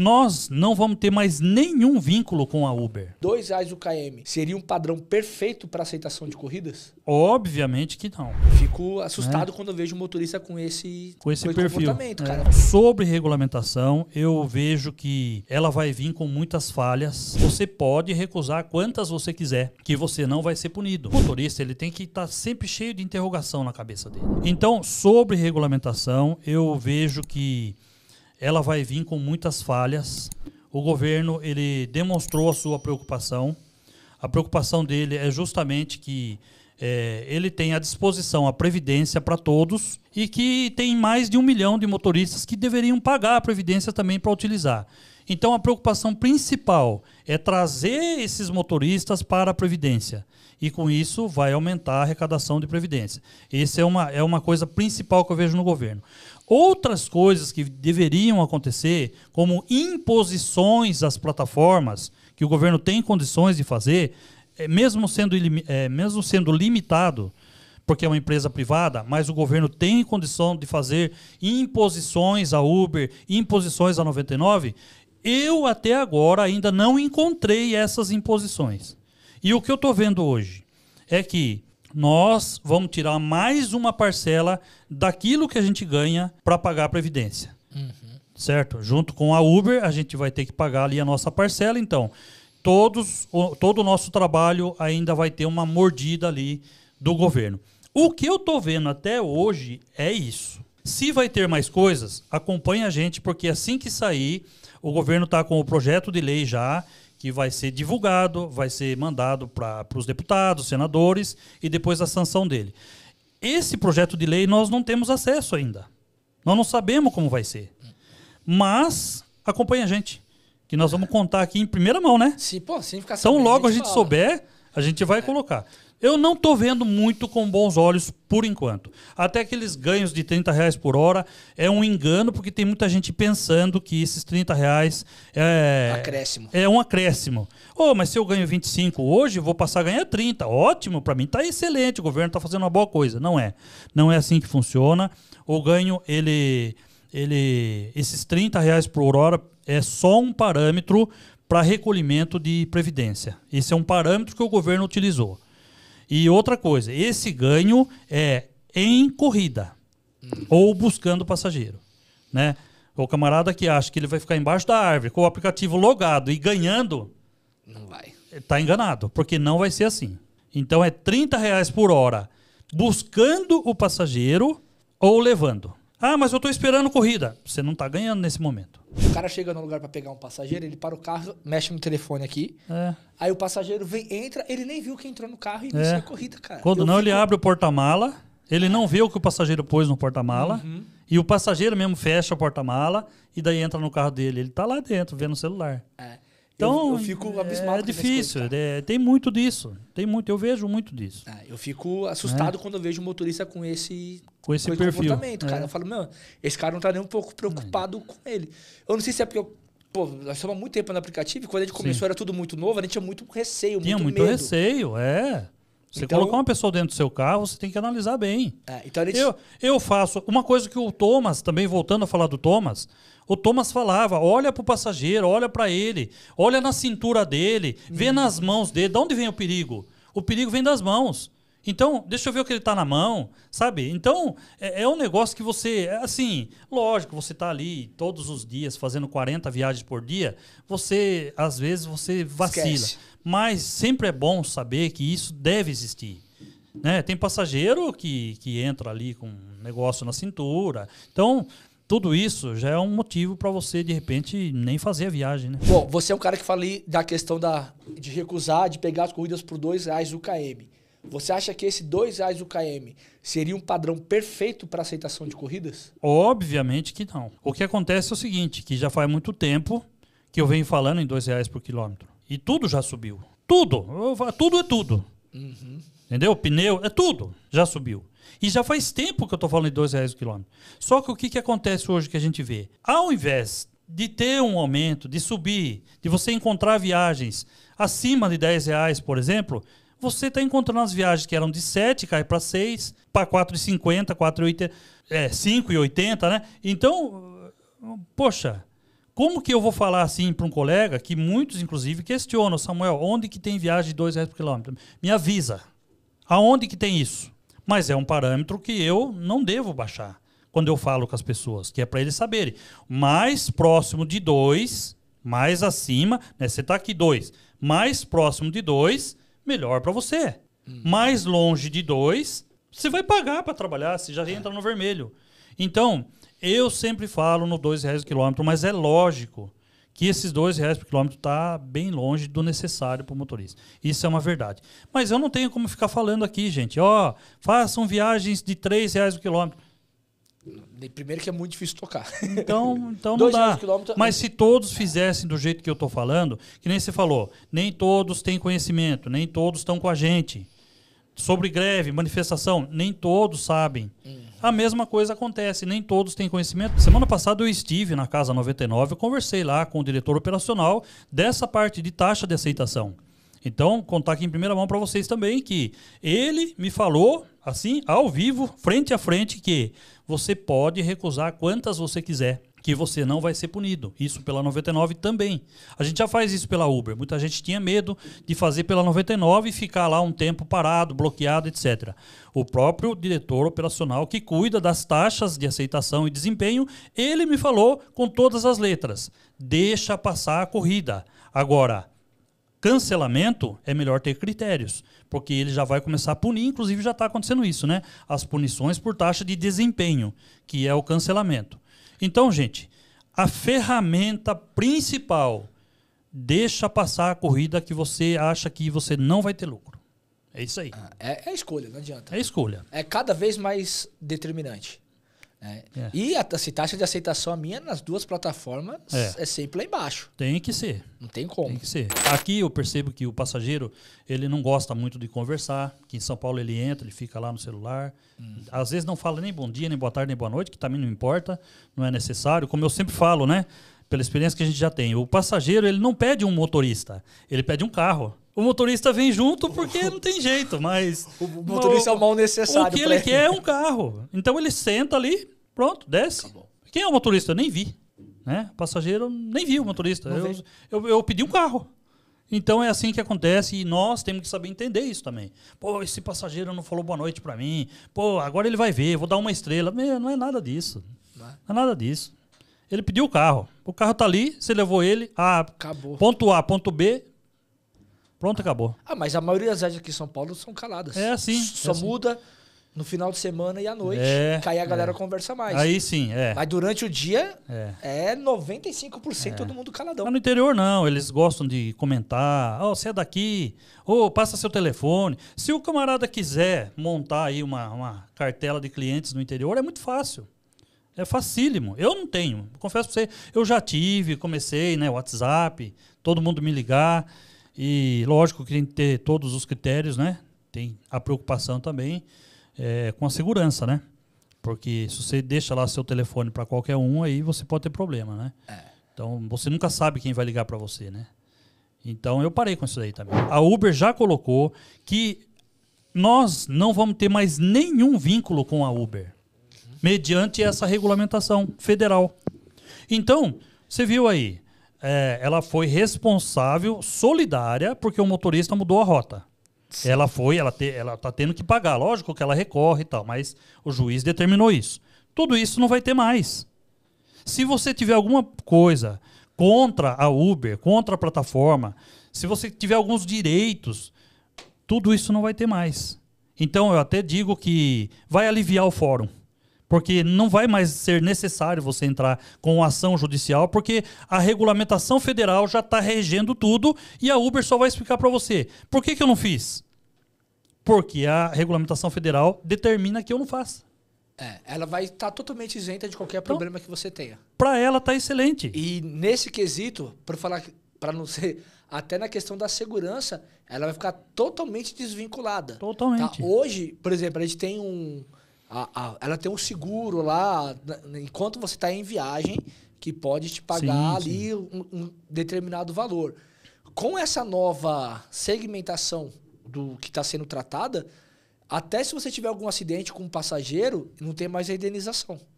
nós não vamos ter mais nenhum vínculo com a Uber. Dois reais o KM seria um padrão perfeito para aceitação de corridas? Obviamente que não. fico assustado é. quando eu vejo um motorista com esse, com esse, com esse perfil. É. Sobre regulamentação, eu vejo que ela vai vir com muitas falhas. Você pode recusar quantas você quiser, que você não vai ser punido. O motorista ele tem que estar tá sempre cheio de interrogação na cabeça dele. Então, sobre regulamentação, eu vejo que ela vai vir com muitas falhas. O governo ele demonstrou a sua preocupação. A preocupação dele é justamente que é, ele tem à disposição a previdência para todos e que tem mais de um milhão de motoristas que deveriam pagar a previdência também para utilizar. Então a preocupação principal é trazer esses motoristas para a previdência e com isso vai aumentar a arrecadação de previdência. Essa é uma, é uma coisa principal que eu vejo no governo. Outras coisas que deveriam acontecer, como imposições às plataformas, que o governo tem condições de fazer, é, mesmo, sendo, é, mesmo sendo limitado, porque é uma empresa privada, mas o governo tem condição de fazer imposições à Uber, imposições à 99, eu até agora ainda não encontrei essas imposições. E o que eu estou vendo hoje é que nós vamos tirar mais uma parcela daquilo que a gente ganha para pagar a previdência. Uhum. Certo? Junto com a Uber, a gente vai ter que pagar ali a nossa parcela. Então, todos, o, todo o nosso trabalho ainda vai ter uma mordida ali do governo. O que eu estou vendo até hoje é isso. Se vai ter mais coisas, acompanhe a gente, porque assim que sair, o governo está com o projeto de lei já que vai ser divulgado, vai ser mandado para os deputados, senadores e depois a sanção dele. Esse projeto de lei nós não temos acesso ainda. Nós não sabemos como vai ser. Mas acompanha a gente, que nós vamos contar aqui em primeira mão, né? Sim, pô, sem ficar Então logo a gente, a gente souber, a gente vai é. colocar. Eu não estou vendo muito com bons olhos por enquanto. Até aqueles ganhos de 30 reais por hora é um engano, porque tem muita gente pensando que esses 30 reais é. Acréscimo. É um acréscimo. Oh, mas se eu ganho 25 hoje, vou passar a ganhar 30. Ótimo, para mim está excelente, o governo está fazendo uma boa coisa. Não é. Não é assim que funciona. O ganho, ele. ele esses 30 reais por hora é só um parâmetro para recolhimento de previdência. Esse é um parâmetro que o governo utilizou. E outra coisa, esse ganho é em corrida hum. ou buscando passageiro, né? O camarada que acha que ele vai ficar embaixo da árvore com o aplicativo logado e ganhando, não vai. Está enganado, porque não vai ser assim. Então é 30 reais por hora buscando o passageiro ou levando. Ah, mas eu estou esperando corrida. Você não está ganhando nesse momento. O cara chega no lugar para pegar um passageiro, ele para o carro, mexe no telefone aqui. É. Aí o passageiro vem, entra, ele nem viu que entrou no carro e é. inicia a corrida, cara. Quando eu não, fico... ele abre o porta-mala, ele não vê o que o passageiro pôs no porta-mala. Uhum. E o passageiro mesmo fecha o porta-mala e daí entra no carro dele. Ele está lá dentro, vendo o celular. É. Então, eu, eu fico abismado. É difícil, é, tem muito disso. Tem muito, eu vejo muito disso. Ah, eu fico assustado é. quando eu vejo um motorista com esse, com esse, com esse perfil. comportamento, cara. É. Eu falo, meu, esse cara não tá nem um pouco preocupado com ele. Eu não sei se é porque eu pô, nós estamos há muito tempo no aplicativo, e quando a gente começou Sim. era tudo muito novo, a gente tinha muito receio, tinha muito, muito medo. receio, é. Você então, colocar uma pessoa dentro do seu carro, você tem que analisar bem. É, então eu, eu faço. Uma coisa que o Thomas, também voltando a falar do Thomas, o Thomas falava: olha para o passageiro, olha para ele, olha na cintura dele, hum. vê uhum. nas mãos dele. De onde vem o perigo? O perigo vem das mãos. Então, deixa eu ver o que ele está na mão, sabe? Então, é, é, um negócio que você, é assim, lógico, você está ali todos os dias fazendo 40 viagens por dia, você, às vezes, você vacila. Esquece. Mas sempre é bom saber que isso deve existir. Né? Tem passageiro que, que entra ali com um negócio na cintura. Então, tudo isso já é um motivo para você, de repente, nem fazer a viagem, né? Bom, você é um cara que falei da questão da, de recusar, de pegar as corridas por dois reais o KM. Você acha que esse R$ reais o KM seria um padrão perfeito para aceitação de corridas? Obviamente que não. O que acontece é o seguinte, que já faz muito tempo que eu venho falando em R$ reais por quilômetro. E tudo já subiu. Tudo. Tudo é tudo. Uhum. Entendeu? Pneu, é tudo. Já subiu. E já faz tempo que eu estou falando em R$ reais o quilômetro. Só que o que, que acontece hoje que a gente vê? Ao invés de ter um aumento, de subir, de você encontrar viagens acima de 10 reais, por exemplo, você está encontrando as viagens que eram de 7, cai para 6, para 4,50, 4,80, é, 5,80, né? Então, poxa, como que eu vou falar assim para um colega que muitos, inclusive, questionam, Samuel, onde que tem viagem de 2 reais por quilômetro? Me avisa. Aonde que tem isso? Mas é um parâmetro que eu não devo baixar quando eu falo com as pessoas, que é para eles saberem. Mais próximo de 2, mais acima, né? você está aqui 2, mais próximo de 2, melhor para você. Hum. Mais longe de dois, você vai pagar para trabalhar, você já entra no vermelho. Então, eu sempre falo no dois reais por quilômetro, mas é lógico que esses dois reais por quilômetro está bem longe do necessário para o motorista. Isso é uma verdade. Mas eu não tenho como ficar falando aqui, gente. Ó, oh, façam viagens de três reais por quilômetro. Primeiro que é muito difícil tocar. Então, então não dá. É Mas se todos fizessem do jeito que eu estou falando, que nem você falou, nem todos têm conhecimento, nem todos estão com a gente. Sobre greve, manifestação, nem todos sabem. Uhum. A mesma coisa acontece, nem todos têm conhecimento. Semana passada eu estive na Casa 99, eu conversei lá com o diretor operacional dessa parte de taxa de aceitação. Então, contar aqui em primeira mão para vocês também que ele me falou assim, ao vivo, frente a frente, que você pode recusar quantas você quiser, que você não vai ser punido. Isso pela 99 também. A gente já faz isso pela Uber. Muita gente tinha medo de fazer pela 99 e ficar lá um tempo parado, bloqueado, etc. O próprio diretor operacional que cuida das taxas de aceitação e desempenho, ele me falou com todas as letras: deixa passar a corrida. Agora, cancelamento, é melhor ter critérios, porque ele já vai começar a punir, inclusive já está acontecendo isso, né? As punições por taxa de desempenho, que é o cancelamento. Então, gente, a ferramenta principal deixa passar a corrida que você acha que você não vai ter lucro. É isso aí. Ah, é, é escolha, não adianta. É escolha. É cada vez mais determinante. É. É. E a, taxa de aceitação é minha nas duas plataformas é. é. sempre lá embaixo. Tem que ser. Não tem como. Tem que ser. Aqui eu percebo que o passageiro ele não gosta muito de conversar. Que em São Paulo ele entra, ele fica lá no celular. Hum. Às vezes não fala nem bom dia, nem boa tarde, nem boa noite, que também não importa, não é necessário. Como eu sempre falo, né? Pela experiência que a gente já tem, o passageiro ele não pede um motorista, ele pede um carro. O motorista vem junto porque não tem jeito, mas. O motorista o, é o mal necessário. O que ele, ele quer é um carro. Então ele senta ali, pronto, desce. Acabou. Quem é o motorista? Eu nem vi. Né? Passageiro, nem vi o motorista. Eu, eu, eu, pedi um carro. Então é assim que acontece e nós temos que saber entender isso também. Pô, esse passageiro não falou boa noite para mim. Pô, agora ele vai ver, vou dar uma estrela. Meu, não é nada disso. Não é, não é nada disso. Ele pediu o carro. O carro tá ali, você levou ele. A, Acabou. Ponto A, ponto B, Pronto, acabou. Ah, mas a maioria das rádios aqui em São Paulo são caladas. É assim. Só é assim. muda no final de semana e à noite. É, que aí a é. galera é. conversa mais. Aí sim, é. Mas durante o dia é, é 95% é. todo mundo caladão. Mas no interior não, eles gostam de comentar. Ó, oh, você é daqui, ou oh, passa seu telefone. Se o camarada quiser montar aí uma, uma cartela de clientes no interior, é muito fácil. É facílimo. Eu não tenho. Confesso pra você, eu já tive, comecei, né, WhatsApp, todo mundo me ligar. E lógico que tem que ter todos os critérios, né? Tem a preocupação também é, com a segurança, né? Porque se você deixa lá seu telefone para qualquer um, aí você pode ter problema, né? É. Então você nunca sabe quem vai ligar para você, né? Então eu parei com isso daí também. A Uber já colocou que nós não vamos ter mais nenhum vínculo com a Uber, mediante essa regulamentação federal. Então, você viu aí, é, ela foi responsável, solidária, porque o motorista mudou a rota. Sim. Ela foi, ela, te, ela tá tendo que pagar. Lógico que ela recorre e tal, mas o juiz determinou isso. Tudo isso não vai ter mais. Se você tiver alguma coisa contra a Uber, contra a plataforma, se você tiver alguns direitos, tudo isso não vai ter mais. Então eu até digo que vai aliviar o fórum porque não vai mais ser necessário você entrar com ação judicial, porque a regulamentação federal já está regendo tudo e a Uber só vai explicar para você. Por que, que eu não fiz? Porque a regulamentação federal determina que eu não faça. É, ela vai estar tá totalmente isenta de qualquer então, problema que você tenha. Para ela está excelente. E nesse quesito, para falar, para não ser até na questão da segurança, ela vai ficar totalmente desvinculada. Totalmente. Tá? Hoje, por exemplo, a gente tem um a, a, ela tem um seguro lá, né, né, enquanto você está em viagem, que pode te pagar sim, ali sim. Um, um, determinado valor. Com essa nova segmentação do que está sendo tratada, até se você tiver algum acidente com um passageiro, não tem mais a indenização.